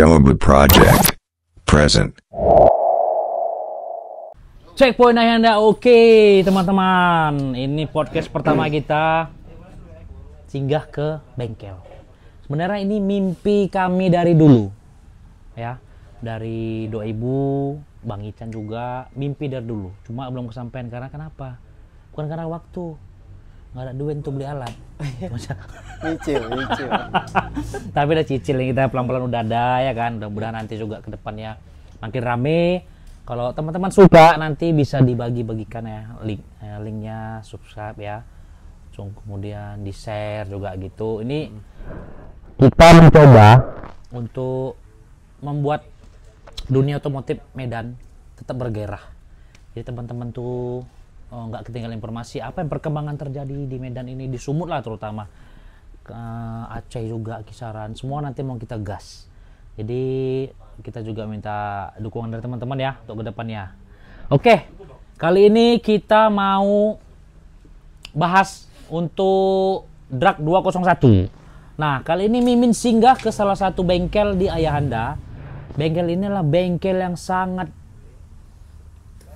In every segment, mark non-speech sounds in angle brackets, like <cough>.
Stonewood Project. Present. Checkpoint Ayanda, oke okay, teman-teman. Ini podcast pertama hmm. kita singgah ke bengkel. Sebenarnya ini mimpi kami dari dulu, ya, dari doa ibu, Bang Ican juga mimpi dari dulu. Cuma belum kesampaian karena kenapa? Bukan karena waktu, nggak ada duit untuk beli alat <laughs> cicil cicil <laughs> tapi udah cicil yang kita pelan pelan udah ada ya kan udah mudahan nanti juga ke kedepannya makin rame kalau teman-teman suka nanti bisa dibagi bagikan ya link eh, linknya subscribe ya Cung, kemudian di share juga gitu ini kita mencoba untuk membuat dunia otomotif Medan tetap bergerak. jadi teman-teman tuh oh nggak ketinggalan informasi apa yang perkembangan terjadi di Medan ini di Sumut lah terutama ke eh, Aceh juga kisaran semua nanti mau kita gas jadi kita juga minta dukungan dari teman-teman ya untuk kedepannya oke okay. kali ini kita mau bahas untuk drag 201 nah kali ini Mimin singgah ke salah satu bengkel di Ayahanda bengkel inilah bengkel yang sangat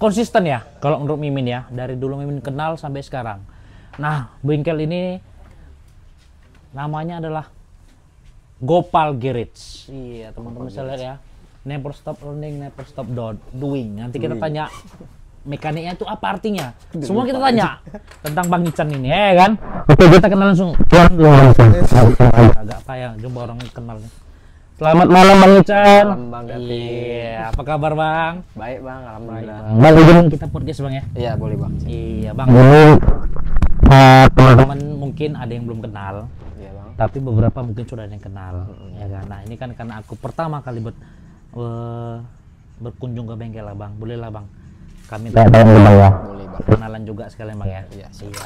konsisten ya kalau menurut Mimin ya dari dulu Mimin kenal sampai sekarang nah bengkel ini namanya adalah Gopal Garage iya teman-teman bisa lihat ya never stop learning never stop doing nanti kita tanya mekaniknya itu apa artinya? Semua kita tanya tentang Bang Ican ini, ya kan? Oke, kita kenal langsung. Agak payah, jumpa orang kenalnya. Selamat malam Bang Ican. Bang Gati. Iya, apa kabar Bang? Baik Bang, alhamdulillah. Baik, bang, bang kita podcast Bang ya? Iya, boleh Bang. Iya, Bang. teman-teman mungkin ada yang belum kenal. Iya, Bang. Tapi beberapa mungkin sudah ada yang kenal. Mm-hmm. Ya kan. Nah, ini kan karena aku pertama kali ber, uh, berkunjung ke bengkel lah Bang. Boleh lah Bang. Kami tanya bang, bang, ya. Boleh, bang. kenalan juga sekalian Bang ya. Iya, iya.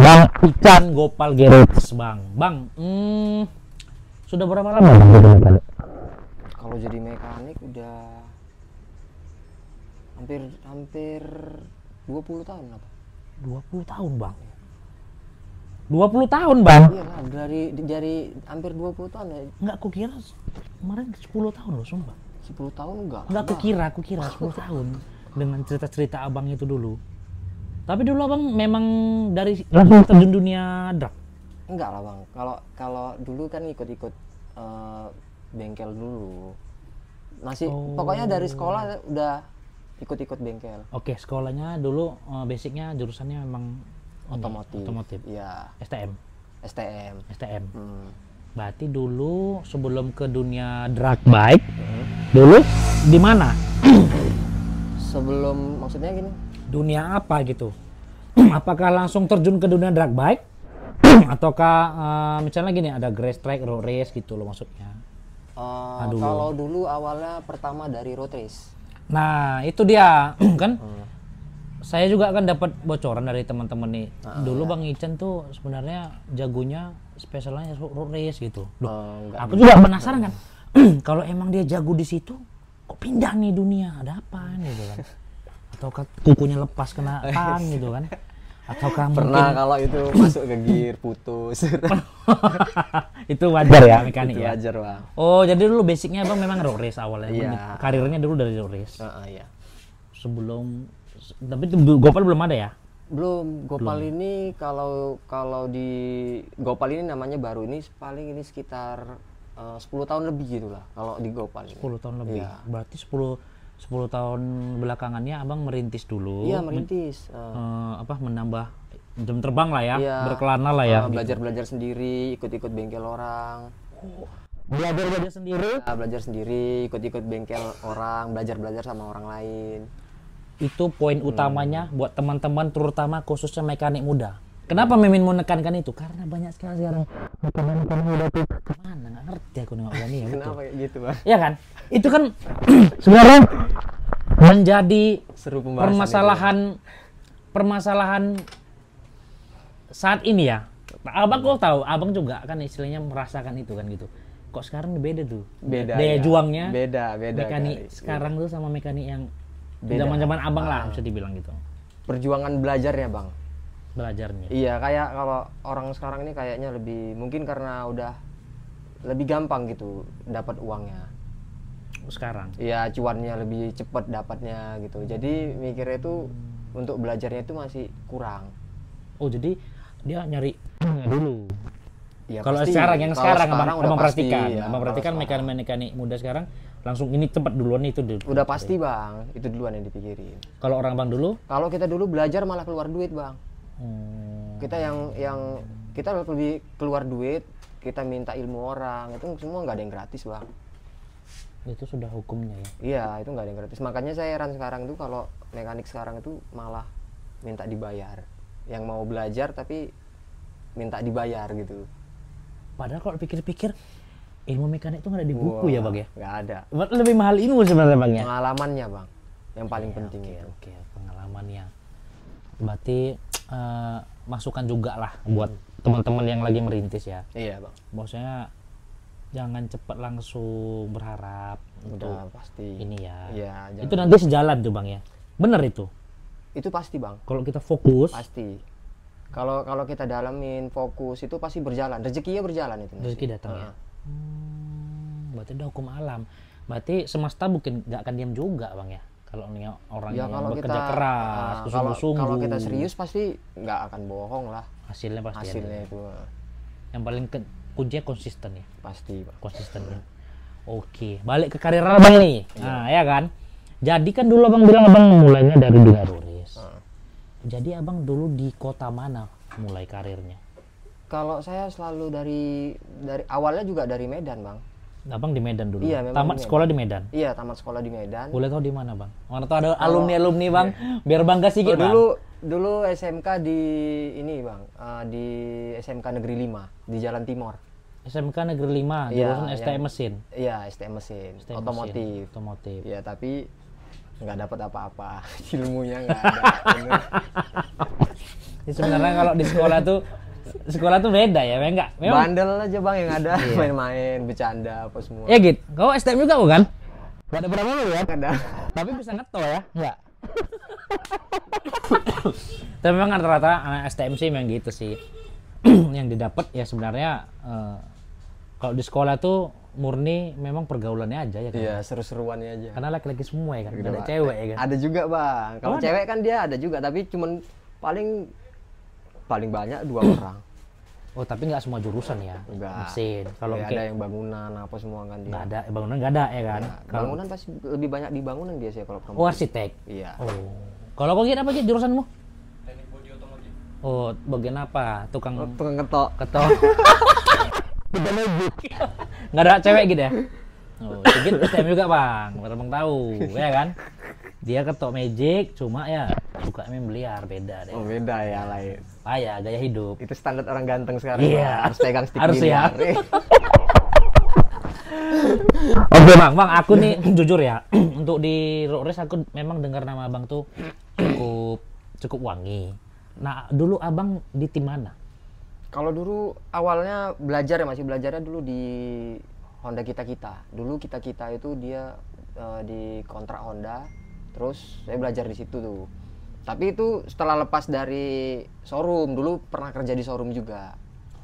Bang Ican Gopal Garage Bang. Bang, mm, sudah berapa lama Bang jadi mekanik? Kalau jadi mekanik udah hampir hampir 20 tahun apa? 20 tahun, Bang. 20 tahun, Bang. iya lah dari dari hampir 20 tahun ya. Enggak kukira kemarin 10 tahun loh, sumpah. 10 tahun enggak? Enggak kukira, kukira 10 tahun dengan cerita-cerita Abang itu dulu. Tapi dulu Abang memang dari terjun dunia drag enggak lah bang kalau kalau dulu kan ikut-ikut uh, bengkel dulu masih oh. pokoknya dari sekolah udah ikut-ikut bengkel oke okay, sekolahnya dulu uh, basicnya jurusannya memang otomotif otomotif ya STM STM STM hmm. berarti dulu sebelum ke dunia drag bike hmm. dulu di mana sebelum maksudnya gini dunia apa gitu apakah langsung terjun ke dunia drag bike <clears throat> ataukah uh, misalnya gini ada grass track road race gitu loh maksudnya uh, Aduh. kalau dulu awalnya pertama dari road race nah itu dia <clears throat> kan hmm. saya juga kan dapat bocoran dari teman-teman nih uh, dulu ya. bang Ichen tuh sebenarnya jagonya spesialnya road race gitu loh uh, aku juga penasaran kan <clears throat> kalau emang dia jago di situ kok pindah nih dunia ada apa gitu kan <laughs> atau kukunya lepas kena tang <laughs> gitu kan Ataukah pernah mungkin... kalau itu masuk ke gear putus. <laughs> itu wajar ya mekanik itu ya. Wajar, Bang. Oh, jadi dulu basicnya Bang memang road race awalnya. Yeah. Karirnya dulu dari road race. Uh, uh, yeah. Sebelum tapi Gopal belum ada ya? Belum. Gopal belum. ini kalau kalau di Gopal ini namanya baru ini paling ini sekitar eh, uh, 10 tahun lebih gitu lah kalau di Gopal. Ini. tahun lebih. yeah. Berarti 10 10 tahun belakangannya abang merintis dulu. Iya merintis. Men, uh, apa menambah jam terbang lah ya, iya, berkelana lah ya. belajar belajar sendiri, ikut-ikut bengkel orang. Oh. Belajar belajar sendiri? Uh, belajar sendiri, ikut-ikut bengkel orang, belajar belajar ah, sama orang lain. Itu poin hmm. utamanya buat teman-teman terutama khususnya mekanik muda. Kenapa Mimin menekankan itu? Karena banyak sekali sekarang makanan-makanan udah tuh kemana nggak ngerti aku nengok ini ya. Kenapa gitu, gitu bang? Ya kan? Itu kan <clears throat> sebenarnya menjadi Seru permasalahan ini. Ya. permasalahan saat ini ya. Abang kok tahu, abang juga kan istilahnya merasakan itu kan gitu. Kok sekarang beda tuh? Beda. Daya ya. juangnya. Beda, beda. Mekanik kali. sekarang tuh sama mekanik yang zaman-zaman abang lah ah. bisa dibilang gitu. Perjuangan belajar ya bang belajarnya iya kayak kalau orang sekarang ini kayaknya lebih mungkin karena udah lebih gampang gitu dapat uangnya sekarang iya cuannya lebih cepat dapatnya gitu jadi mikirnya itu untuk belajarnya itu masih kurang oh jadi dia nyari <clears throat> dulu ya, kalau sekarang yang sekarang, sekarang udah memperhatikan ya, memperhatikan mekanik-mekanik muda sekarang langsung ini tempat duluan itu dulu. udah pasti bang itu duluan yang dipikirin kalau orang bang dulu kalau kita dulu belajar malah keluar duit bang Hmm. kita yang yang kita lebih keluar duit kita minta ilmu orang itu semua nggak ada yang gratis bang itu sudah hukumnya ya iya itu nggak ada yang gratis makanya saya heran sekarang itu kalau mekanik sekarang itu malah minta dibayar yang mau belajar tapi minta dibayar gitu padahal kalau pikir-pikir ilmu mekanik itu nggak ada di buku ya, Wah, ya bang ya nggak ada lebih mahal ilmu sebenarnya bang ya pengalamannya bang yang paling ya, penting oke, itu oke pengalaman yang berarti uh, masukan juga lah hmm. buat teman-teman yang lagi merintis ya iya bang maksudnya jangan cepat langsung berharap udah pasti ini ya, ya itu nanti sejalan tuh bang ya bener itu itu pasti bang kalau kita fokus pasti kalau kalau kita dalamin fokus itu pasti berjalan rezekinya berjalan itu rezeki datang uh. ya hmm, berarti udah hukum alam berarti semesta mungkin nggak akan diam juga bang ya kalau nih ya, orang ya, yang kalau bekerja kita, keras uh, kalau, kalau kita serius pasti nggak akan bohong lah hasilnya pasti hasilnya ada. itu ah. yang paling ke, kuncinya konsisten ya pasti pak. konsisten ya. oke balik ke karir abang nih ya. nah ya kan jadi kan dulu abang bilang abang mulainya dari dunia turis ah. jadi abang dulu di kota mana mulai karirnya kalau saya selalu dari dari awalnya juga dari Medan bang Abang di Medan dulu. Iya, tamat di sekolah di Medan. Iya, tamat sekolah di Medan. Boleh tahu di mana, Bang? Mana tahu ada alumni-alumni, iya. Bang. Iya. Biar bangga sedikit, oh, Bang. Dulu dulu SMK di ini, Bang. Uh, di SMK Negeri 5 di Jalan Timor. SMK Negeri 5 ya, jurusan ya, STM mesin. Iya, STM mesin, STM otomotif. otomotif. Iya, tapi nggak dapat apa-apa. <laughs> Ilmunya nggak ada. <laughs> Ini sebenarnya kalau di sekolah tuh sekolah tuh beda ya, enggak? Memang. Bandel aja bang yang ada iya. main-main, bercanda apa semua. Ya git, Kau STM juga bukan? kan? Gak ada berapa lu ya? Ada. Tapi bisa ngetol ya? Enggak. Tapi memang rata-rata anak STM sih memang gitu sih. <clears throat> yang didapat ya sebenarnya uh, kalau di sekolah tuh murni memang pergaulannya aja ya kan. Iya, seru-seruannya aja. Karena laki-laki semua ya kan, Gak gitu, ada cewek ya kan. Ada juga, Bang. Kalau cewek kan dia ada juga, tapi cuman paling paling banyak dua <clears throat> orang Oh tapi nggak semua jurusan ya Enggak. mesin. Kalau ya, ada yang bangunan apa semua kan Nggak ada eh, bangunan nggak ada ya kan. Ya, kalo... Bangunan pasti lebih banyak di bangunan biasanya kalau kamu. Oh arsitek. Iya. Oh. Kalau kau kira apa sih jurusanmu? Teknik body otomotif. Oh bagian apa? Tukang. Oh, tukang ketok. Ketok. <laughs> nggak ada cewek gitu ya? Oh, sedikit STM juga bang, baru tahu, ya kan? Dia ketok magic, cuma ya buka bukanya beliar beda deh. Oh beda ya iya. lain. Ah ya gaya hidup. Itu standar orang ganteng sekarang. Iya. Yeah. Harus pegang stick Harus ya. <laughs> Oke bang, bang aku nih <clears throat> jujur ya <clears throat> untuk di Rores aku memang dengar nama abang tuh <clears throat> cukup cukup wangi. Nah dulu abang di tim mana? Kalau dulu awalnya belajar ya masih belajarnya dulu di Honda kita kita. Dulu kita kita itu dia uh, di kontrak Honda. Terus saya belajar di situ tuh tapi itu setelah lepas dari showroom, dulu pernah kerja di showroom juga.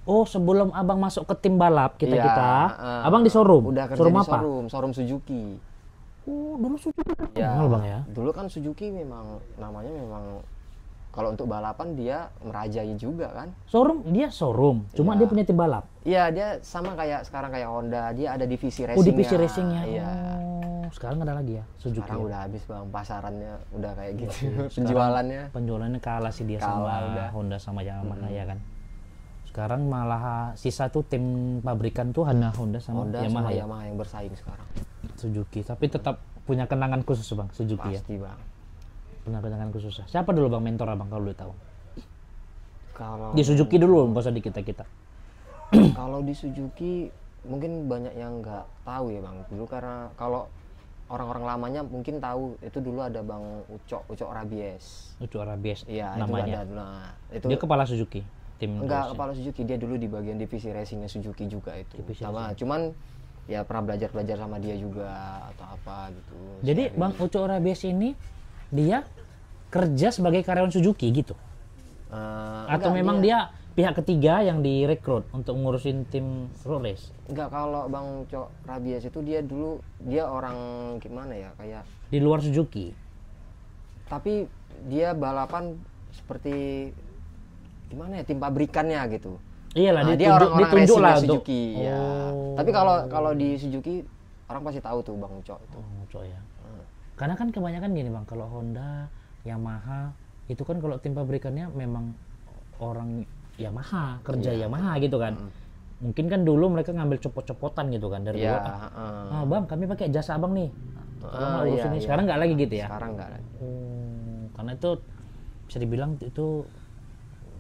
Oh, sebelum abang masuk ke tim balap kita kita, ya, uh, abang di showroom. Udah kerja showroom di showroom, apa? showroom Suzuki. Oh, dulu Suzuki kan ya, bang ya? Dulu kan Suzuki memang namanya memang kalau untuk balapan dia merajai juga kan? Showroom dia showroom, cuma ya. dia punya tim balap. Iya, dia sama kayak sekarang kayak Honda, dia ada divisi racing. Oh, divisi racingnya. ya. Oh Oh, sekarang ada lagi ya Suzuki. Sekarang ya? udah habis Bang pasarannya udah kayak gitu. <laughs> penjualannya. Penjualannya kalah sih dia kalah sama udah. Honda sama Yamaha hmm. ya kan. Sekarang malah sisa tuh tim pabrikan tuh hanya Honda sama Honda Yamaha. Sama ya? Yamaha yang bersaing sekarang. Suzuki, tapi tetap punya kenangan khusus Bang Suzuki Pasti, ya. Pasti Bang. Punya kenangan khusus. Ya? Siapa dulu Bang mentor Abang kalau udah tahu? Kalau di Suzuki dulu nggak di kita-kita. kalau di Suzuki mungkin banyak yang nggak tahu ya bang dulu karena kalau orang-orang lamanya mungkin tahu itu dulu ada Bang Ucok, Ucok Rabies. Ucok Rabies. ya namanya. Itu ada, nah, itu dia kepala Suzuki tim enggak kepala Suzuki dia dulu di bagian divisi racingnya Suzuki juga itu sama cuman ya pernah belajar belajar sama dia juga atau apa gitu jadi Sehari. bang Uco Rabies ini dia kerja sebagai karyawan Suzuki gitu uh, atau enggak, memang dia, dia pihak ketiga yang direkrut untuk ngurusin tim road race? Enggak, kalau Bang Cok Rabias itu dia dulu dia orang gimana ya kayak di luar Suzuki. Tapi dia balapan seperti gimana ya tim pabrikannya gitu. Iyalah nah, dia orang-orang ditunjuk lah Suzuki ya. oh. ya. Tapi kalau kalau di Suzuki orang pasti tahu tuh Bang Cok itu. Oh, Cok ya. Hmm. Karena kan kebanyakan gini Bang kalau Honda, Yamaha itu kan kalau tim pabrikannya memang orang Yamaha kerja yeah. Yamaha gitu kan mm. mungkin kan dulu mereka ngambil copot-copotan gitu kan dari yeah, dulu. ah, ah bang kami pakai jasa abang nih uh, iya, ini iya. sekarang nggak lagi gitu ya sekarang nggak lagi hmm, karena itu bisa dibilang itu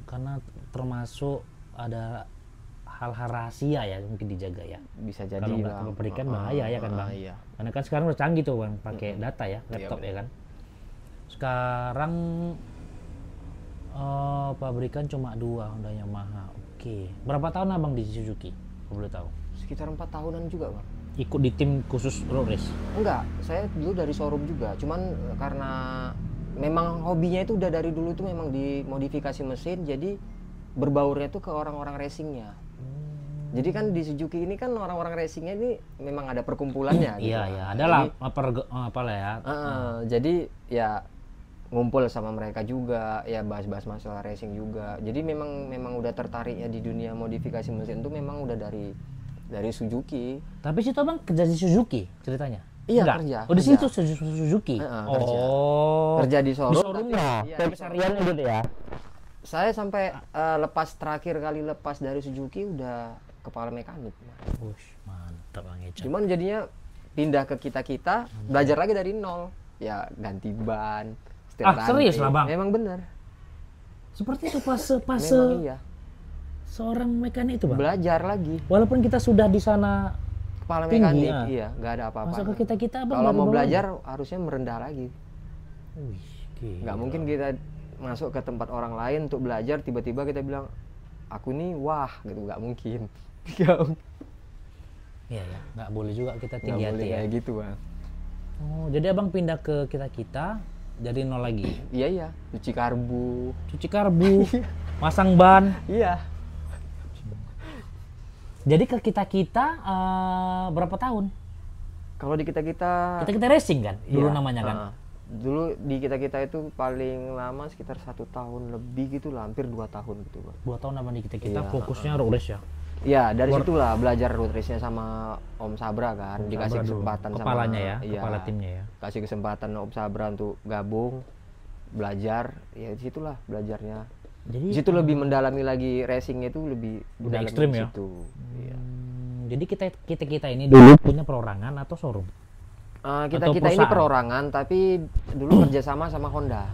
karena termasuk ada hal-hal rahasia ya mungkin dijaga ya bisa jadi kalau nggak bahaya uh, bahaya ya kan bang uh, iya. karena kan sekarang udah canggih tuh bang pakai data ya iya, laptop iya, ya kan sekarang Oh, pabrikan cuma dua Honda Yamaha. Oke. Berapa tahun abang di Suzuki? Kau boleh tahu. Sekitar empat tahunan juga, bang. Ikut di tim khusus road race? Enggak, saya dulu dari showroom juga. Cuman e, karena memang hobinya itu udah dari dulu itu memang dimodifikasi mesin, jadi berbaurnya tuh ke orang-orang racingnya. Hmm. Jadi kan di Suzuki ini kan orang-orang racingnya ini memang ada perkumpulannya. Iya, gitu iya, iya, adalah apa, apa lah ya. Uh, Jadi ya ngumpul sama mereka juga ya bahas-bahas masalah racing juga jadi memang memang udah tertarik ya di dunia modifikasi mesin itu memang udah dari dari Suzuki tapi situ abang kerja di Suzuki ceritanya iya Enggak. kerja oh di situ Suzuki uh, -e, oh kerja. kerja di Solo di showroom ya komisarian nah, iya, gitu ya saya sampai uh, lepas terakhir kali lepas dari Suzuki udah kepala mekanik Ush, mantap bang Eca. cuman jadinya pindah ke kita kita hmm. belajar lagi dari nol ya ganti ban setiap ah, serius lah bang memang benar seperti itu fase fase iya. seorang mekanik itu bang belajar lagi walaupun kita sudah di sana kepala mekanik ya. iya nggak ada apa-apa masa ke kita kita bang kalau mau belajar harusnya merendah lagi Wih, nggak mungkin kita masuk ke tempat orang lain untuk belajar tiba-tiba kita bilang aku nih wah gitu nggak mungkin <laughs> Iya ya, nggak boleh juga kita tinggi gak hati boleh ya. kayak gitu bang. Oh, jadi abang pindah ke kita kita, jadi nol lagi iya iya cuci karbu cuci karbu <laughs> iya. masang ban iya jadi ke kita kita uh, berapa tahun kalau di kita kita kita kita racing kan dulu iya. namanya kan uh, dulu di kita kita itu paling lama sekitar satu tahun lebih gitu lah hampir dua tahun gitu bang dua tahun apa di kita kita iya, fokusnya uh, race ya Iya, dari Word. situlah belajar road race-nya sama Om Sabra kan. Om Dikasih kesempatan dulu. Kepalanya sama ya, ya, kepala timnya ya. Kasih kesempatan Om Sabra untuk gabung, belajar. Ya di situlah belajarnya. Jadi di situ um, lebih mendalami lagi racing itu lebih udah ekstrim ya. Situ. Iya. Hmm, Jadi kita kita kita ini dulu punya perorangan atau showroom? Uh, kita atau kita ini perorangan tapi dulu <clears throat> kerjasama sama Honda.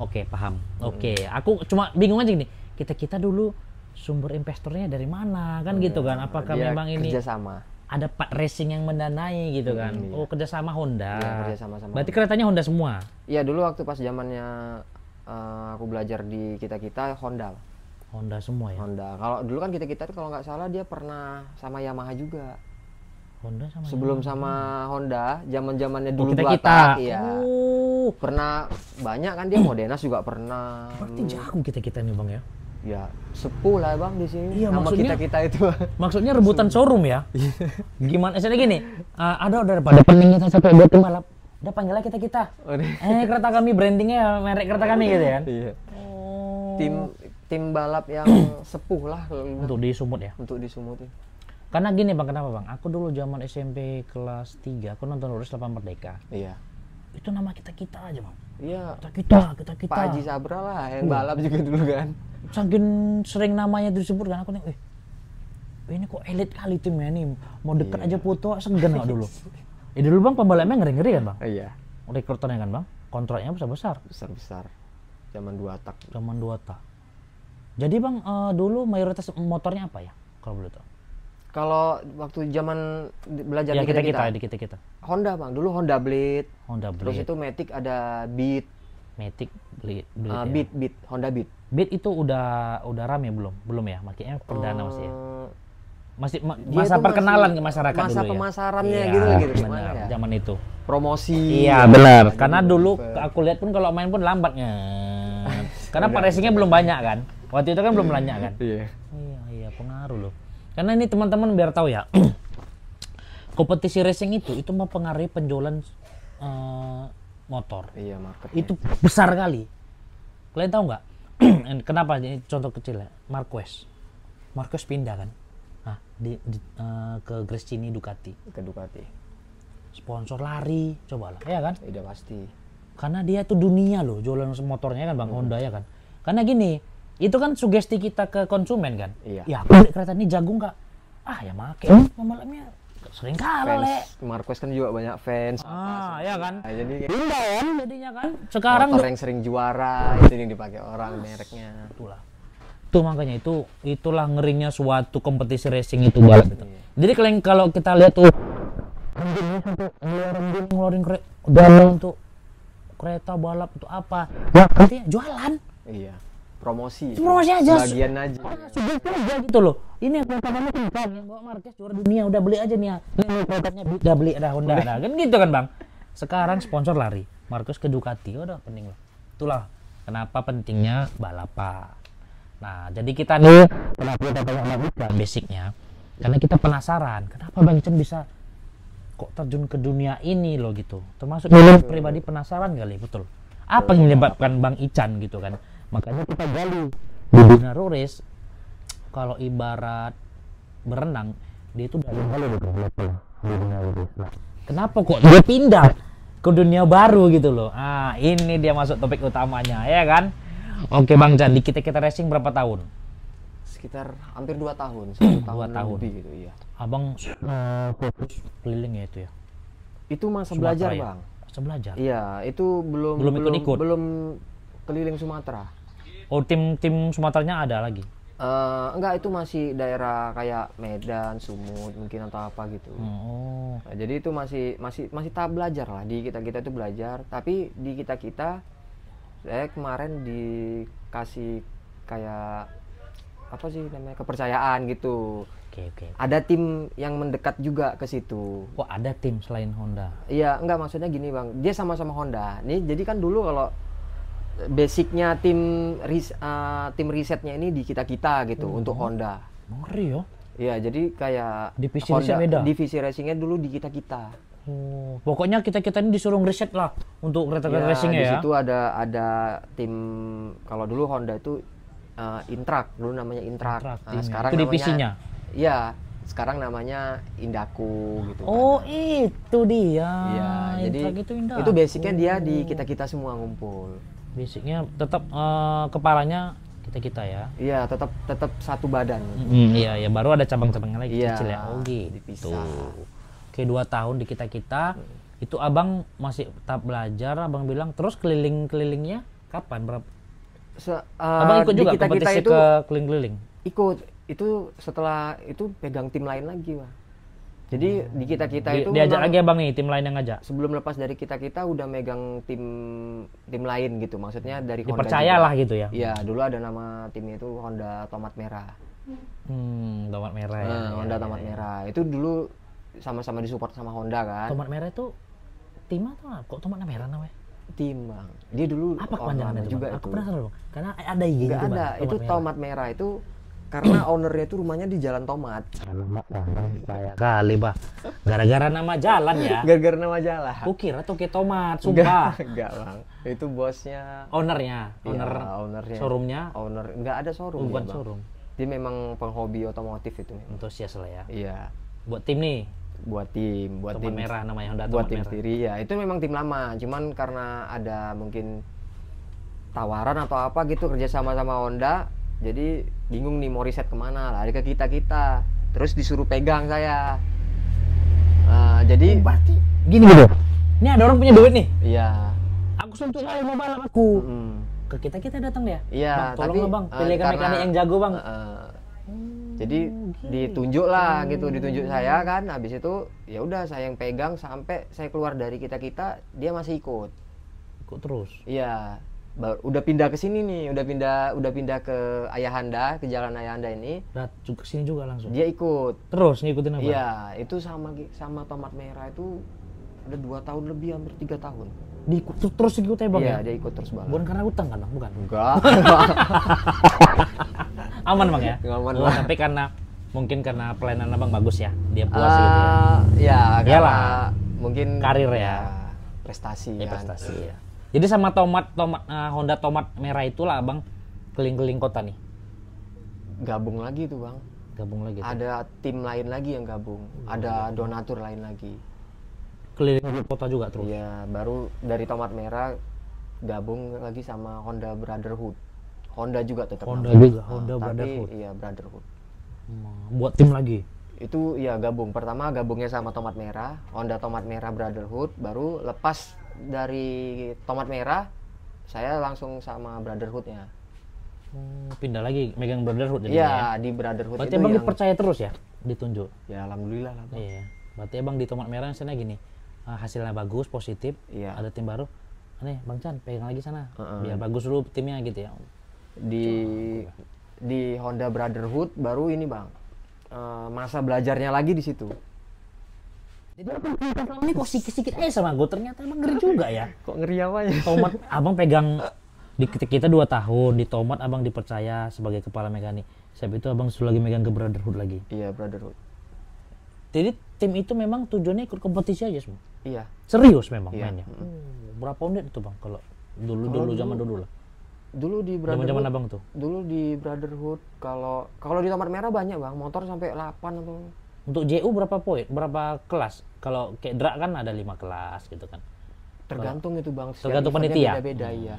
Oke okay, paham. Hmm. Oke okay. hmm. aku cuma bingung aja gini. Kita kita dulu sumber investornya dari mana kan hmm. gitu iya. kan apakah dia memang ini kerjasama ada part racing yang mendanai gitu kan hmm, iya. oh kerjasama Honda ya, kerjasama sama berarti keretanya Honda semua iya dulu waktu pas zamannya uh, aku belajar di kita kita Honda Honda semua ya Honda kalau dulu kan kita kita kalau nggak salah dia pernah sama Yamaha juga Honda sama sebelum Yamaha. sama Honda zaman zamannya oh, dulu oh, kita iya oh. pernah banyak kan dia Modenas juga pernah berarti jago kita kita nih bang ya ya sepuh lah bang di sini iya, sama kita kita itu <laughs> maksudnya rebutan showroom ya iya. gimana sih gini uh, ada daripada peningnya sampai buat malam udah panggil kita kita eh kereta kami brandingnya ya, merek kereta kami gitu kan tim tim balap yang <clears throat> sepuh lah untuk di Sumut ya untuk di Sumut ya. karena gini bang kenapa bang aku dulu zaman SMP kelas 3 aku nonton lurus 8 Merdeka iya itu nama kita kita aja bang iya kita kita kita kita Pak Haji Sabra lah yang balap juga dulu kan saking sering namanya disebut kan aku nih eh, ini kok elit kali timnya ini mau deket iya. aja foto segan kok dulu ya dulu bang pembalapnya ngeri ngeri kan bang iya rekrutannya kan bang kontraknya besar besar besar besar zaman dua tak zaman dua tak jadi bang uh, dulu mayoritas motornya apa ya kalau boleh tahu kalau waktu zaman belajar ya, di kita, kita kita di kita kita Honda bang dulu Honda Blade Honda Blade terus itu Matic ada Beat Matic Blade, Blade uh, ya. Beat Beat Honda Beat Beat itu udah udah rame belum belum ya makanya perdana uh, masih ya? Eh, masih ma masa perkenalan masih ke masyarakat masa dulu ya. pemasarannya ya, gitu gitu benar, ya. zaman itu promosi iya benar karena dulu aku lihat pun kalau main pun lambatnya <laughs> karena racingnya belum banyak kan waktu itu kan belum hmm, banyak kan iya. iya iya pengaruh loh karena ini teman-teman biar tahu ya <clears throat> kompetisi racing itu itu mempengaruhi penjualan uh, motor. Iya, market. Itu besar kali. Kalian tahu nggak? <clears throat> Kenapa ini contoh kecil ya? Marquez. Marquez pindah kan? Nah, di, di, uh, ke Gresini Ducati. Ke Ducati. Sponsor lari, cobalah. Iya kan? Iya pasti. Karena dia tuh dunia loh, jualan motornya kan Bang hmm. Honda ya kan. Karena gini, itu kan sugesti kita ke konsumen kan. Iya. Ya, kereta ini jagung nggak? Ah, ya make. Hmm? Malamnya sering kalah le Marquez kan juga banyak fans ah ya kan nah, jadi Hyundai ya. Kan jadinya kan sekarang motor yang sering juara itu yang dipakai orang ah, mereknya itulah tuh makanya itu itulah ngerinya suatu kompetisi racing itu balap itu iya. jadi kalian kalau kita lihat tuh rembulannya sampai ngeluarin ngeluarin kereta untuk kereta balap itu apa ya nanti jualan iya promosi promosi aja bagian aja subjektif aja gitu loh ini produknya kencang yang bawa Marquez juara dunia udah beli aja nih ya ini produknya udah beli ada Honda ada kan gitu kan bang sekarang sponsor lari Marcus ke Ducati udah penting loh. itulah kenapa pentingnya balapan nah jadi kita nih kenapa kita banyak balapan basicnya karena kita penasaran kenapa Bang Chen bisa kok terjun ke dunia ini loh gitu termasuk hmm. pribadi penasaran kali betul apa yang menyebabkan Bang Ican gitu kan makanya kita gali di dunia kalau ibarat berenang dia itu dari kali di dunia Roris nah. kenapa kok dia pindah ke dunia baru gitu loh ah ini dia masuk topik utamanya ya kan oke bang di kita kita racing berapa tahun sekitar hampir dua tahun satu tahun, dua tahun lebih gitu iya abang uh, fokus keliling ya itu ya itu masa Sumatera belajar ya? bang masa belajar iya itu belum belum, ikut, ikut. belum keliling Sumatera Oh tim tim Sumateranya ada lagi? Uh, enggak itu masih daerah kayak Medan, Sumut mungkin atau apa gitu. Hmm, oh. Nah, jadi itu masih masih masih tahap belajar lah di kita kita itu belajar. Tapi di kita kita saya kemarin dikasih kayak apa sih namanya kepercayaan gitu. Oke okay, oke. okay. Ada tim yang mendekat juga ke situ. Oh ada tim selain Honda? Iya enggak maksudnya gini bang, dia sama-sama Honda. Nih jadi kan dulu kalau basicnya tim ris uh, eh, tim risetnya ini di kita kita gitu oh, untuk Honda. Ngeri ya. Iya, jadi kayak divisi Honda, beda. Divisi racingnya dulu di kita kita. Oh, pokoknya kita kita ini disuruh riset lah untuk kereta-kereta iya, ya, racingnya ya. Di situ ada ada tim kalau dulu Honda itu uh, Intrak dulu namanya Intrak. Intrak nah, sekarang itu divisinya. Iya, sekarang namanya Indaku gitu kan. oh kan. itu dia ya, jadi itu, itu basicnya dia di kita kita semua ngumpul fisiknya tetap uh, kepalanya kita kita ya iya tetap tetap satu badan mm, iya ya baru ada cabang-cabangnya lagi iya, kecil ya oh gitu oke dua tahun di kita kita hmm. itu abang masih tetap belajar abang bilang terus keliling kelilingnya kapan berapa Se, uh, abang ikut juga kita -kita kompetisi itu, ke keliling keliling ikut itu setelah itu pegang tim lain lagi wah jadi di kita kita di, itu diajak lagi ya bang nih tim lain yang ngajak. Sebelum lepas dari kita kita udah megang tim tim lain gitu, maksudnya dari Honda. Dipercayalah gitu ya. Iya dulu ada nama timnya itu Honda Tomat Merah. Hmm, Tomat Merah. Ya, hmm, Honda ya, Tomat ya, Merah itu dulu sama-sama disupport sama Honda kan. Tomat Merah itu tim atau apa? Kok Tomat Merah namanya? Tim bang. Dia dulu apa kepanjangannya juga. Aku penasaran loh, karena ada IG-nya. Ada. tomat itu merah. tomat merah itu karena ownernya itu rumahnya di Jalan Tomat. Alamak, saya kali, Bah. Gara-gara nama jalan ya. Gara-gara nama jalan. Kukira ke tomat, sumpah. Enggak, <laughs> Bang. Itu bosnya ownernya, owner ya, ownernya. Showroomnya? Owner. Enggak ada showroom. Oh, bukan ya, showroom. Dia memang penghobi otomotif itu. Antusias lah ya. Iya. Buat tim nih buat tim, buat Tomat tim merah namanya Honda buat tim merah. sendiri ya. Itu memang tim lama, cuman karena ada mungkin tawaran atau apa gitu kerja sama sama Honda, jadi bingung nih mau riset kemana lari ke kita kita terus disuruh pegang saya uh, jadi oh, berarti gini gitu ini ada orang punya duit nih iya aku suntuk saya mau balap aku mm. ke kita kita datang ya iya tolong tapi, bang eh, pilihkan uh, mekanik yang jago bang uh, uh, jadi okay. Gitu. ditunjuk lah gitu ditunjuk saya kan habis itu ya udah saya yang pegang sampai saya keluar dari kita kita dia masih ikut ikut terus iya baru, udah pindah ke sini nih, udah pindah udah pindah ke Ayahanda, ke jalan Ayahanda ini. Nah, ke sini juga langsung. Dia ikut. Terus ngikutin apa? Iya, itu sama sama Pamat Merah itu ada dua tahun lebih hampir tiga tahun. diikut terus ikut ya bang iya, ya? dia ikut terus bang Bukan karena utang kan bang? Bukan? Enggak. <laughs> aman bang ya? Aman lah. Tapi karena mungkin karena pelayanan abang bagus ya dia puas uh, gitu ya ah, ya Yalah, mungkin karir ya, ya prestasi ya, kan. prestasi ya jadi sama tomat tomat uh, Honda tomat merah itulah Abang keliling-keliling kota nih. Gabung lagi tuh, Bang. Gabung lagi. Tuh. Ada tim lain lagi yang gabung. Hmm. Ada donatur lain lagi. Keliling kota juga terus. Iya, baru dari tomat merah gabung lagi sama Honda Brotherhood. Honda juga tetap Honda juga. juga, ah, Honda Brotherhood. iya, Brotherhood. buat tim lagi itu ya gabung pertama gabungnya sama tomat merah Honda tomat merah Brotherhood baru lepas dari tomat merah saya langsung sama brotherhoodnya hmm, pindah lagi megang brotherhood jadi ya, iya, ya di brotherhood berarti itu yang... dipercaya terus ya ditunjuk ya alhamdulillah lah iya berarti abang di tomat merah sana gini ah, hasilnya bagus positif iya. ada tim baru aneh bang Chan pegang lagi sana uh-uh. biar bagus dulu timnya gitu ya di Cuma. di Honda Brotherhood baru ini bang uh, masa belajarnya lagi di situ jadi selama ini kok sikit-sikit aja sama gue ternyata emang ngeri juga ya. Kok ngeri apa ya? Tomat <laughs> abang pegang di kita dua tahun di tomat abang dipercaya sebagai kepala mekanik. Saya itu abang sudah lagi megang ke Brotherhood lagi. Iya Brotherhood. Jadi tim itu memang tujuannya ikut kompetisi aja semua. Iya. Serius memang iya. mainnya. Hmm. Berapa unit itu bang kalau dulu kalo dulu zaman dulu lah. Dulu di Brotherhood. Zaman abang tuh. Dulu di Brotherhood kalau kalau di tomat merah banyak bang motor sampai 8 atau untuk JU berapa poin? Berapa kelas? Kalau kayak drak kan ada lima kelas gitu kan. Tergantung Kalo, itu Bang. Tergantung panitia. Beda-beda hmm. ya.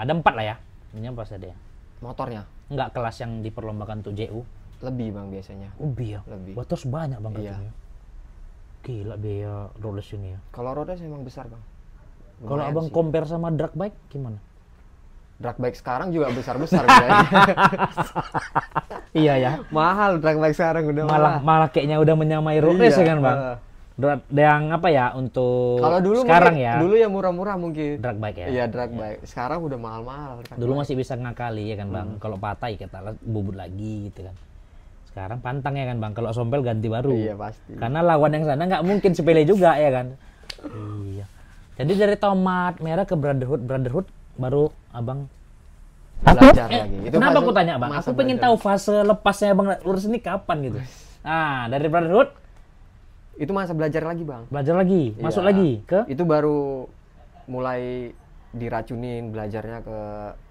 Ada empat lah ya. Ini apa ada ya. Motornya? Enggak kelas yang diperlombakan untuk JU. Lebih Bang biasanya. Oh, Lebih ya? Lebih. Wah terus banyak Bang iya. katanya. Gila biaya roadless ini ya. Kalau roda memang besar Bang. Kalau abang sih. compare sama drag bike gimana? drag bike sekarang juga besar-besar ya. <laughs> Iya ya. Mahal drag bike sekarang udah malah mahal. malah kayaknya udah menyamai road iya, ya kan, Bang. Uh, drag yang apa ya untuk Kalau dulu sekarang mungkin, ya. Dulu ya murah-murah mungkin. Drag bike ya. Iya, drag iya. bike. Sekarang udah mahal-mahal. Dulu masih bisa ngakali ya kan, Bang. Hmm. Kalau patah kita bubut lagi gitu kan. Sekarang pantang ya kan, Bang. Kalau sompel ganti baru. Iya, pasti. Karena lawan yang sana nggak mungkin sepele juga ya kan. <laughs> iya. Jadi dari tomat merah ke brotherhood, brotherhood baru abang belajar eh, lagi. Itu kenapa aku tanya bang? Aku pengen tahu fase lepasnya bang lurus ini kapan gitu. Nah dari Brotherhood itu masa belajar lagi bang. Belajar lagi, iya. masuk lagi ke? Itu baru mulai diracunin belajarnya ke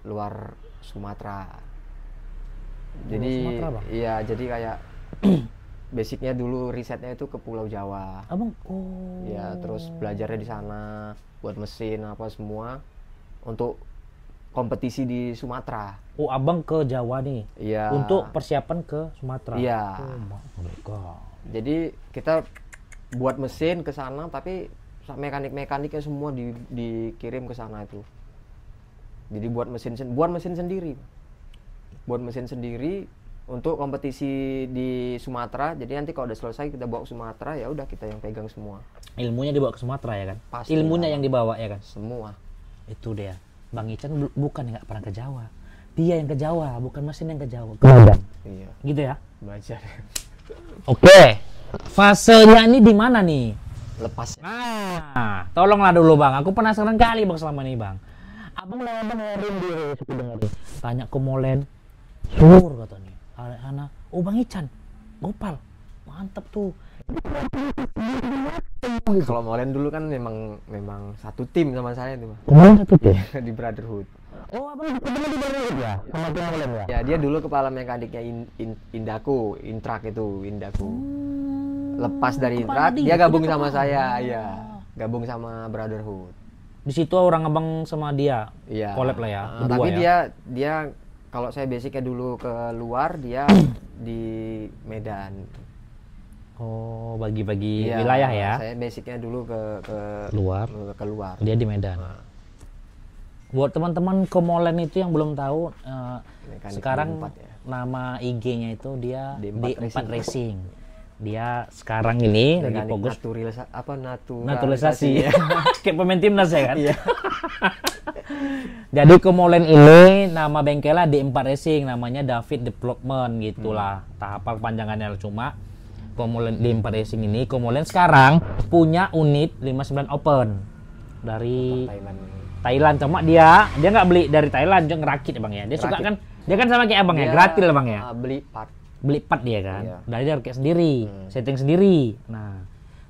luar Sumatera. Jadi iya jadi kayak <clears throat> basicnya dulu risetnya itu ke Pulau Jawa. Abang, oh. Ya terus belajarnya di sana buat mesin apa semua untuk kompetisi di Sumatera. Oh, abang ke Jawa nih. Iya. Untuk persiapan ke Sumatera. Iya. Oh, Jadi kita buat mesin ke sana tapi mekanik-mekaniknya semua di, dikirim ke sana itu. Jadi buat mesin buat mesin sendiri. Buat mesin sendiri untuk kompetisi di Sumatera. Jadi nanti kalau udah selesai kita bawa ke Sumatera ya udah kita yang pegang semua. Ilmunya dibawa ke Sumatera ya kan? Pasti. Ilmunya yang dibawa ya kan? Semua itu dia Bang Ican bukan nggak pernah ke Jawa dia yang ke Jawa bukan mesin yang ke Jawa ke iya. iya. gitu ya belajar oke okay. fasenya ini di mana nih lepas nah tolonglah dulu bang aku penasaran kali bang selama ini bang abang lewat dengerin dia eh, aku dengerin tanya ke Molen sur katanya anak oh bang Ican Gopal mantep tuh <laughs> kalau mau dulu kan memang memang satu tim sama saya itu mas satu tim <laughs> di Brotherhood oh apa ketemu di Brotherhood ya sama tim Molen ya ya dia dulu kepala mekaniknya in, in, Indaku Intrak itu Indaku hmm, lepas dari Intrak dia gabung sama saya ya gabung sama Brotherhood di situ orang abang sama dia iya collab lah ya uh, tapi ya. dia dia kalau saya basicnya dulu ke luar dia hmm. di Medan Oh, bagi-bagi ya, wilayah ya. Saya basicnya dulu ke ke luar. Ke luar. Dia di Medan. Nah. Buat teman-teman Komolen itu yang belum tahu uh, sekarang ya. nama IG-nya itu dia D4, D4 Racing. Racing. Dia sekarang ini lagi fokus naturalisasi apa naturalisasi. naturalisasi. Ya. <laughs> Kayak pemain timnas ya kan? Iya. <laughs> Jadi Komolen ini nama bengkelnya D4 Racing, namanya David Development gitulah. Hmm. Tahap panjangannya cuma Komolen hmm. di 4 Racing ini Komolen sekarang punya unit 59 Open dari Thailand. Thailand cuma dia dia nggak beli dari Thailand dia ngerakit ya bang ya dia ngerakit. suka kan dia kan sama kayak abang ya, dia, ya gratis lah bang ya ah, beli part beli part dia kan iya. dari dia kayak sendiri hmm. setting sendiri nah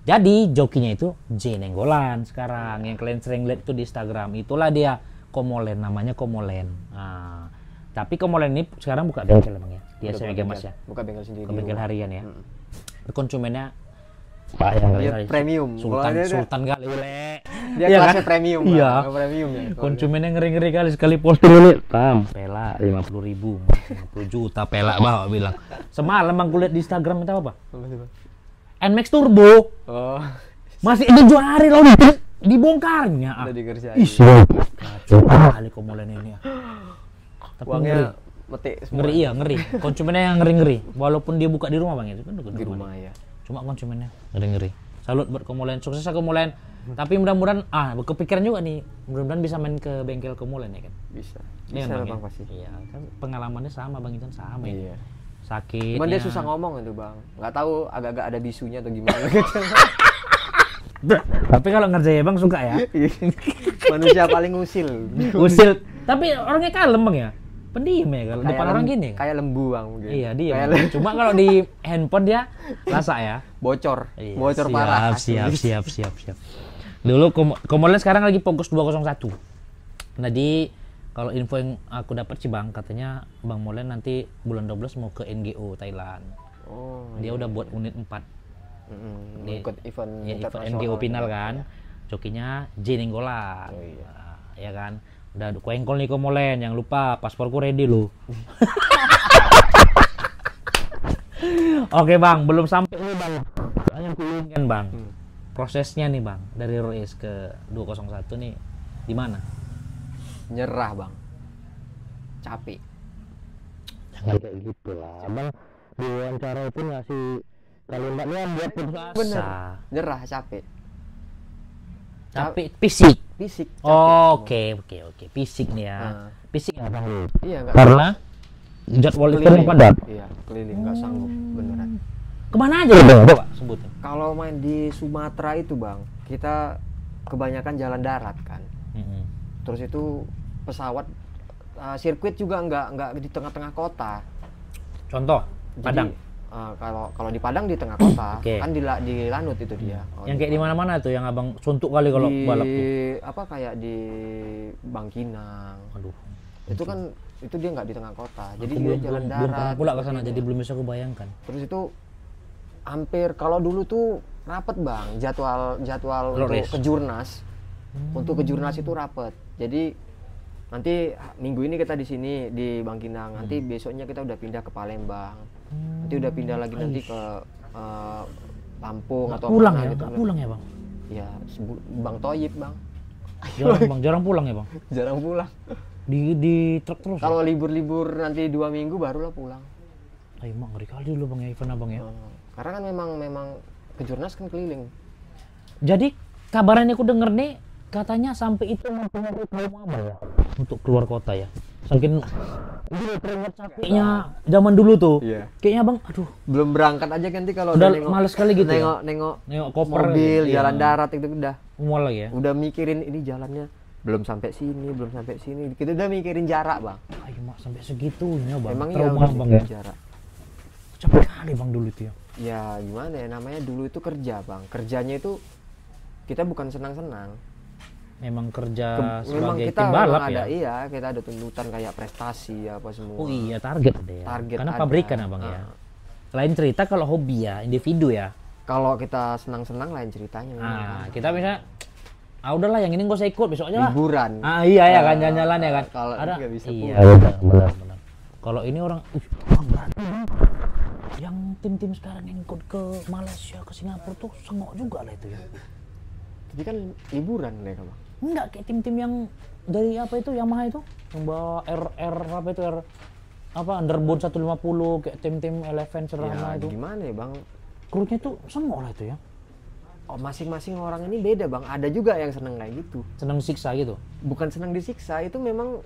jadi jokinya itu J Nenggolan sekarang yang kalian sering lihat itu di Instagram itulah dia Komolen namanya Komolen nah tapi Komolen ini sekarang buka bengkel bang ya dia sebagai mas ya buka bengkel sendiri buka bengkel harian ya hmm konsumennya Pak ya, premium. Sultan dia, Sultan kali le. Dia ya, kelasnya kan? premium. Iya. Premium ya. Konsumennya ngeri-ngeri kali sekali posting ini. Tam, pela puluh ribu, 50 juta pela bawa bilang. Semalam bang kulihat di Instagram itu apa? NMAX Turbo. Oh. Masih ini dua hari loh di dibongkarnya. Udah dikerjain. Ih, kacau kali komolen ini ya. Tapi Uangnya metik semua. Ngeri ya, ngeri. Konsumennya yang ngeri-ngeri. Walaupun dia buka di rumah Bang itu kan di rumah ya. Cuma konsumennya ngeri-ngeri. Salut buat Komolen, sukses aku ya Komolen. Tapi mudah-mudahan ah kepikiran juga nih, mudah-mudahan bisa main ke bengkel Komolen ya kan. Bisa. Iya bisa Bang, bang ya? pasti. Iya, kan pengalamannya sama Bang Ican sama ya? iya. ya. Sakit. Cuman dia iya. susah ngomong itu Bang. Nggak tahu agak-agak ada bisunya atau gimana gitu. <laughs> Tapi kalau ngerjain ya, Bang suka ya. Iya. Manusia paling usil. usil. Tapi orangnya kalem Bang ya pendiam ya kalau depan orang gini kayak lembu bang gitu. iya dia cuma kalau di handphone dia rasa ya bocor iya, bocor siap, parah siap siap siap siap dulu kom sekarang lagi fokus 201 jadi kalau info yang aku dapat sih bang katanya bang Molen nanti bulan 12 mau ke NGO Thailand oh, dia iya. udah iya, buat iya. unit 4 mm -hmm. ikut event, ya, event NGO final ya. kan ya. jokinya Jenenggolan oh, iya. ya kan Udah kuengkol Niko Molen yang lupa pasporku ready lo. <laughs> Oke bang, belum sampai ini bang. Soalnya kulungin bang. Hmm. Prosesnya nih bang dari Rois ke 201 nih di mana? Nyerah bang. Capek. Jangan kayak gitu lah. Abang di wawancara itu ngasih kalimatnya buat putus asa. Nyerah capek. Capek fisik fisik. Oh, oke, oke, oke. Fisik nih ya. Nah. Fisik nggak Iya, enggak. Karena jadwal itu yang padat. Iya, keliling enggak hmm. sanggup beneran. Kemana aja lo bang? Coba sebutin. Kalau main di Sumatera itu bang, kita kebanyakan jalan darat kan. Mm -hmm. Terus itu pesawat, uh, sirkuit juga enggak enggak di tengah-tengah kota. Contoh, Padang. Jadi, Eh, kalau kalau di Padang di tengah kota okay. kan di, di Lanut itu dia. Oh, yang kayak di mana-mana tuh yang abang suntuk kali kalau di, balap tuh. apa kayak di Bangkinang. Aduh. Itu kan itu dia nggak di tengah kota. Aku jadi belum, dia jalan belum, darat. Belum pula gitu ke sana kan jadi belum bisa aku bayangkan Terus itu hampir kalau dulu tuh rapet bang jadwal jadwal untuk ke jurnas hmm. untuk ke jurnas itu rapet jadi nanti minggu ini kita di sini di Bangkinang nanti hmm. besoknya kita udah pindah ke Palembang nanti udah pindah lagi Aish. nanti ke uh, Lampung nggak atau pulang ya gitu. Kan. pulang ya bang ya bang Toyib bang jarang <laughs> bang jarang pulang ya bang jarang pulang di di truk terus ya? kalau ya? libur-libur nanti dua minggu barulah pulang ayo emang ngeri kali dulu bang ya Ivan abang ya oh, karena kan memang memang kejurnas kan keliling jadi kabarannya aku denger nih katanya sampai itu mempengaruhi trauma abang ya untuk keluar kota ya saking gue teringat capeknya zaman dulu tuh yeah. kayaknya bang aduh belum berangkat aja nanti kalau udah, udah nengok, males kali gitu ya? nengok ya? nengok nengok koper mobil gitu ya. jalan darat itu udah mual lagi ya udah mikirin ini jalannya belum sampai sini belum sampai sini kita udah mikirin jarak bang ayo mak sampai segitunya bang emang iya, bang ya jarak capek kali bang dulu itu ya ya gimana ya namanya dulu itu kerja bang kerjanya itu kita bukan senang-senang memang kerja Ke, sebagai kita tim balap ya? ada, ya. Iya, kita ada tuntutan kayak prestasi apa semua. Oh iya, target ada ya? Target Karena ada. pabrikan Abang nah. ya. Ah. Lain cerita kalau hobi ya, individu ya. Kalau kita senang-senang lain ceritanya. Nah, kan. kita bisa ah udahlah yang ini gak usah ikut besok aja lah. Liburan. Ah iya ya kan ah, jalan-jalan ya kan. Kalau ada enggak bisa iya, benar-benar. Kalau ini orang uh, berarti yang tim-tim sekarang yang ikut ke Malaysia ke Singapura tuh sengok juga lah itu ya. Jadi kan liburan mereka, Bang enggak kayak tim-tim yang dari apa itu Yamaha itu yang bawa RR apa itu R apa underboard 150 kayak tim-tim Eleven Cerama ya, itu gimana ya bang krunya itu semua lah itu ya oh, masing-masing orang ini beda bang ada juga yang seneng kayak gitu seneng siksa gitu bukan seneng disiksa itu memang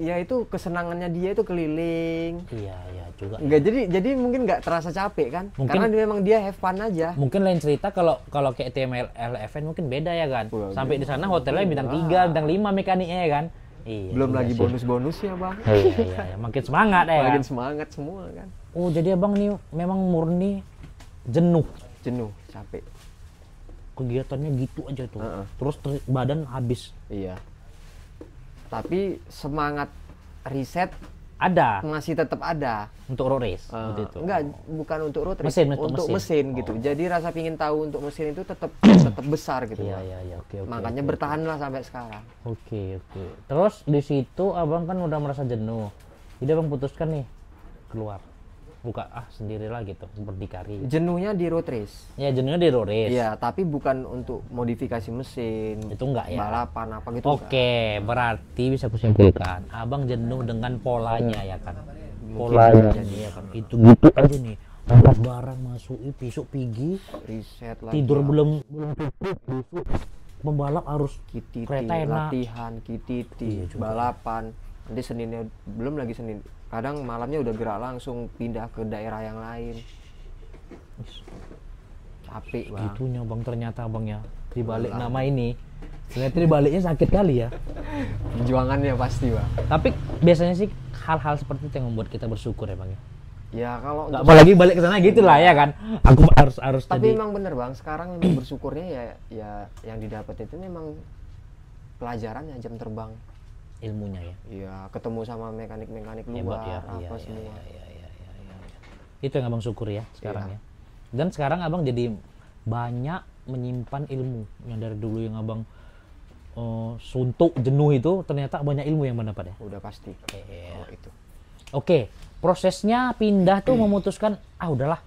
ya itu kesenangannya dia itu keliling iya iya juga nggak ya. jadi jadi mungkin nggak terasa capek kan mungkin, karena memang dia have fun aja mungkin lain cerita kalau kalau kayak TML LFN mungkin beda ya kan sampai di sana hotelnya bintang tiga bintang lima mekaniknya ya kan Iya, belum lagi bonus bonus ya bang. Iya, iya, iya, makin semangat ya. Makin kan? semangat semua kan. Oh jadi abang nih memang murni jenuh. Jenuh, capek. Kegiatannya gitu aja tuh. Uh -uh. Terus ter badan habis. Iya tapi semangat riset ada masih tetap ada untuk road race uh, itu. enggak bukan untuk road race mesin, untuk, untuk mesin, mesin gitu oh. jadi rasa pingin tahu untuk mesin itu tetap <clears throat> tetap besar gitu iya, iya, iya. Okay, okay, makanya okay, bertahanlah okay. sampai sekarang oke okay, oke okay. terus di situ abang kan udah merasa jenuh jadi abang putuskan nih keluar buka ah sendirilah gitu berdikari jenuhnya di road race ya jenuhnya di road race ya tapi bukan untuk modifikasi mesin itu enggak ya balapan apa gitu oke okay, berarti bisa kusimpulkan abang jenuh dengan polanya ya kan polanya jadi ya kan itu gitu aja nih angkat barang masuk besok pigi riset lagi tidur ya. belum belum cukup pembalap harus kititi kereta latihan kititi iya, balapan nanti seninnya belum lagi senin kadang malamnya udah gerak langsung pindah ke daerah yang lain tapi bang gitunya bang ternyata bang ya dibalik nama ini ternyata dibaliknya sakit kali ya perjuangannya pasti bang tapi biasanya sih hal-hal seperti itu yang membuat kita bersyukur ya bang ya ya kalau nggak mau lagi balik ke sana gitu lah ya kan aku harus harus tapi tadi. emang bener bang sekarang bersyukurnya ya ya yang didapat itu memang pelajarannya jam terbang ilmunya ya iya ketemu sama mekanik-mekanik luar ya, apa ya, semua ya, ya, ya, ya, ya, ya. itu yang abang syukur ya sekarang ya. ya dan sekarang abang jadi banyak menyimpan ilmu yang dari dulu yang abang uh, suntuk jenuh itu ternyata banyak ilmu yang mendapat ya udah pasti Okay. Iya. oh, itu oke okay. prosesnya pindah tuh hmm. memutuskan ah udahlah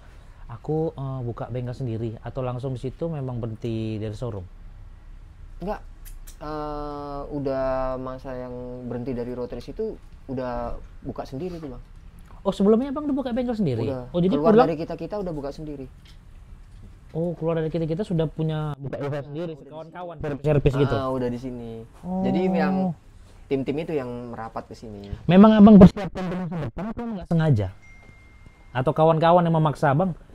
aku uh, buka bengkel sendiri atau langsung di situ memang berhenti dari showroom enggak uh, udah masa yang berhenti dari road itu udah buka sendiri tuh bang oh sebelumnya bang udah buka bengkel sendiri udah. oh jadi keluar dari kita kita udah buka sendiri Oh, keluar dari kita kita sudah punya buka bengkel sendiri, kawan-kawan servis gitu. Ah, udah di sini. Oh. Jadi yang tim-tim itu yang merapat ke sini. Memang abang persiapkan ke masa depan atau nggak sengaja? Atau kawan-kawan yang memaksa abang,